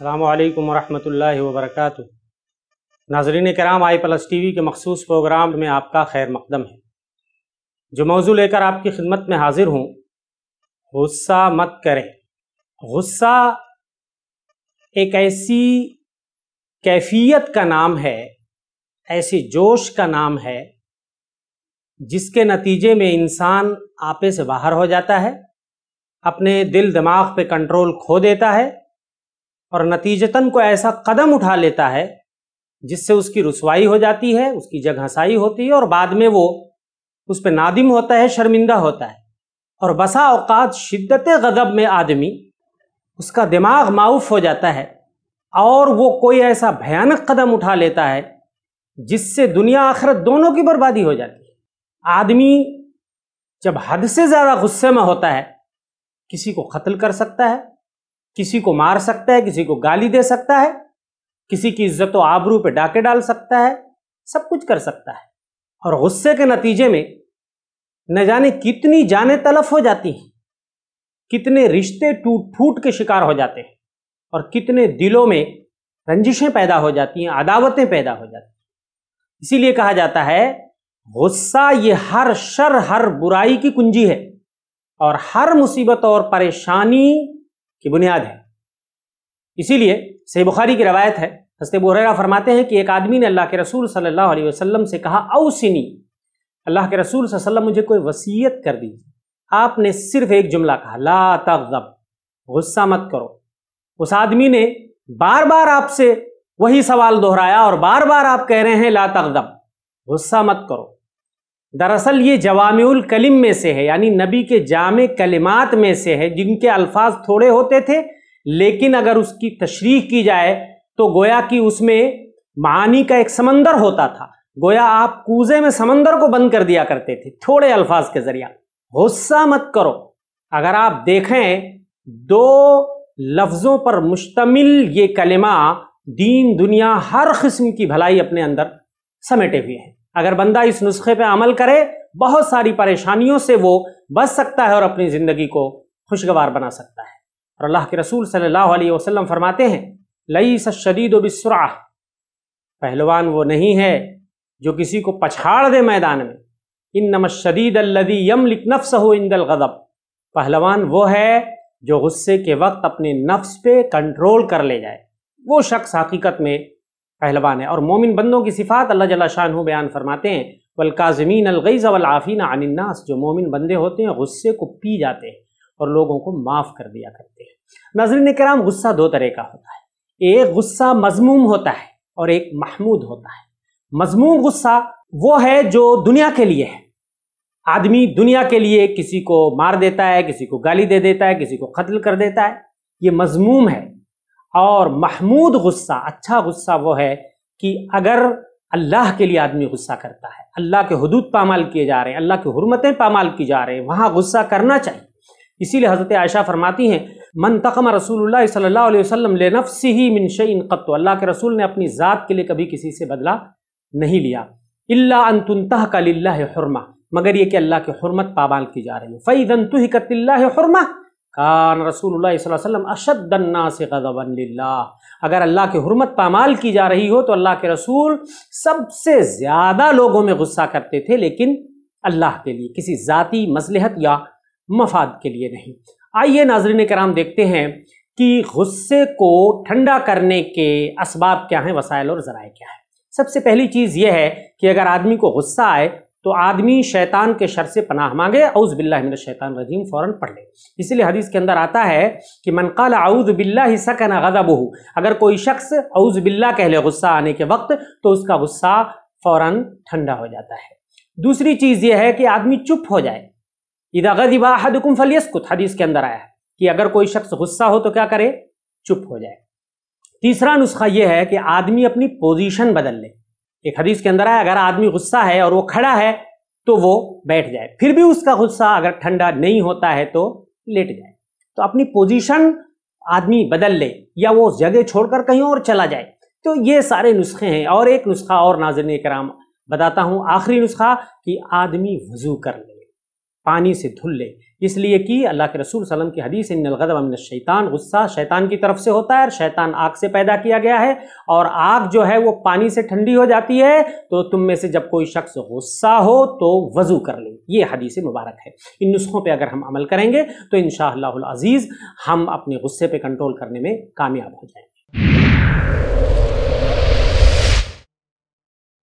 अल्लाम वरहमल वरक नाजरीन कराम आई प्लस टी वी के मखसूस प्रोग्राम में आपका खैर मकदम है जो मौजू लेकर आपकी खिदमत में हाजिर हूँ गुस्सा मत करें गुस्सा एक ऐसी कैफियत का नाम है ऐसे जोश का नाम है जिसके नतीजे में इंसान आपे से बाहर हो जाता है अपने दिल दिमाग पे कंट्रोल खो देता है और नतीजतन को ऐसा कदम उठा लेता है जिससे उसकी रसवाई हो जाती है उसकी जगहसाई होती है और बाद में वो उस पर नादिम होता है शर्मिंदा होता है और बसा अवकात शिद्दत गदब में आदमी उसका दिमाग माउफ हो जाता है और वो कोई ऐसा भयानक कदम उठा लेता है जिससे दुनिया आखिरत दोनों की बर्बादी हो जाती है आदमी जब हद से ज़्यादा गुस्से में होता है किसी को कत्ल कर सकता है किसी को मार सकता है किसी को गाली दे सकता है किसी की इज्जत व तो आबरू पे डाके डाल सकता है सब कुछ कर सकता है और गुस्से के नतीजे में न जाने कितनी जानें तलफ हो जाती हैं कितने रिश्ते टूट फूट के शिकार हो जाते हैं और कितने दिलों में रंजिशें पैदा हो जाती हैं अदावतें पैदा हो जाती हैं इसीलिए कहा जाता है गुस्सा ये हर शर हर बुराई की कुंजी है और हर मुसीबत और परेशानी की बुनियाद है इसीलिए सही बुखारी की रवायत है हस्ते बुरा फरमाते हैं कि एक आदमी ने अल्लाह के रसूल सल्लल्लाहु अलैहि वसल्लम से कहा अवसिनी अल्लाह के रसूल वसल्लम मुझे कोई वसीयत कर दी आपने सिर्फ एक जुमला कहा ला तब गुस्सा मत करो उस आदमी ने बार बार आपसे वही सवाल दोहराया और बार बार आप कह रहे हैं ला तकदम गुस्सा मत करो दरअसल ये जवामल कलिम में से है यानी नबी के जाम कलिमात में से है जिनके अल्फाज थोड़े होते थे लेकिन अगर उसकी तशरी की जाए तो गोया कि उसमें मानी का एक समंदर होता था गोया आप कूजे में समंदर को बंद कर दिया करते थे थोड़े अल्फाज के जरिया गुस्सा मत करो अगर आप देखें दो लफ्ज़ों पर मुश्तमिल ये कलिमा दीन दुनिया हर किस्म की भलाई अपने अंदर समेटे हुए हैं अगर बंदा इस नुस्खे पे अमल करे बहुत सारी परेशानियों से वो बच सकता है और अपनी ज़िंदगी को खुशगवार बना सकता है और अल्लाह के रसूल सल्लल्लाहु अलैहि वसल्लम फरमाते हैं लई सदीद बिसरा पहलवान वो नहीं है जो किसी को पछाड़ दे मैदान में इन नम शदीद अल्लदी यम लिक नफ्स हो इंदल गदब पहलवान वो है जो गुस्से के वक्त अपने नफ्स पे कंट्रोल कर ले जाए वो शख्स हकीकत में पहलवान है और मोमिन बंदों की सिफात अल्लाह जला शाह बयान फरमाते हैं वलकाजमीन अलगैज़ वलाफ़ीन अनन्नास जो मोमिन बंदे होते हैं गुस्से को पी जाते हैं और लोगों को माफ़ कर दिया करते हैं नाजरन कराम गुस्सा दो तरह का होता है एक गुस्सा मजमूम होता है और एक महमूद होता है मजमूम गुस्सा वो है जो दुनिया के लिए है आदमी दुनिया के लिए किसी को मार देता है किसी को गाली दे देता है किसी को कत्ल कर देता है ये मजमूम है और महमूद गुस्सा अच्छा गुस्सा वो है कि अगर अल्लाह के लिए आदमी गुस्सा करता है अल्लाह के हदूद पामाल किए जा रहे हैं अल्लाह की हरमतें पामाल की जा रहे हैं वहाँ गुस्सा करना चाहिए इसीलिए हज़रत आयशा फरमाती हैं मन तकम रसूल सल्ला वसम ले नफ्स ही मिनशन कत्तो अल्लाह के रसूल ने अपनी ज़ात के लिए कभी किसी से बदला नहीं लिया इल्ला तह का लिल्ला हरमा मगर ये कि अल्लाह की हरमत पामाल की जा रही है फ़ैदन कतिल्ला हरमा कान रसूल वसम अशदन्ना से गज़बल्ला अगर अल्लाह की हरमत पामाल की जा रही हो तो अल्लाह के रसूल सबसे ज़्यादा लोगों में गुस्सा करते थे लेकिन अल्लाह के लिए किसी ज़ाती मसलहत या मफाद के लिए नहीं आइए नाजरन कराम देखते हैं कि गुस्से को ठंडा करने के इसबाब क्या हैं वसाइल और ज़रा क्या है सबसे पहली चीज़ यह है कि अगर आदमी को गुस्सा आए तो आदमी शैतान के शर से पनाह मांगे औज बिल्ला शैतान रजीम फ़ौरन पढ़ ले इसलिए हदीस के अंदर आता है कि मनकाल आउज बिल्ला ही सकन बहू अगर कोई शख्स औज बिल्ला कह ले गुस्सा आने के वक्त तो उसका गुस्सा फ़ौरन ठंडा हो जाता है दूसरी चीज़ यह है कि आदमी चुप हो जाए इदा गदिबा हदकुम फलियस्कुत हदीस के अंदर आया है कि अगर कोई शख्स गुस्सा हो तो क्या करे चुप हो जाए तीसरा नुस्खा यह है कि आदमी अपनी पोजीशन बदल ले एक हदीस के अंदर आया अगर आदमी गुस्सा है और वो खड़ा है तो वो बैठ जाए फिर भी उसका गुस्सा अगर ठंडा नहीं होता है तो लेट जाए तो अपनी पोजीशन आदमी बदल ले या वो जगह छोड़कर कहीं और चला जाए तो ये सारे नुस्खे हैं और एक नुस्खा और नाजन कराम बताता हूँ आखिरी नुस्खा कि आदमी वजू कर ले पानी से धुल ले इसलिए कि अल्लाह के रसूल सलम की हदीस इन शैतान गुस्सा शैतान की तरफ से होता है और शैतान आग से पैदा किया गया है और आग जो है वो पानी से ठंडी हो जाती है तो तुम में से जब कोई शख्स गुस्सा हो तो वजू कर ले ये हदीस मुबारक है इन नुस्खों पर अगर हम अमल करेंगे तो इन शाह हम अपने गुस्से पर कंट्रोल करने में कामयाब हो जाएंगे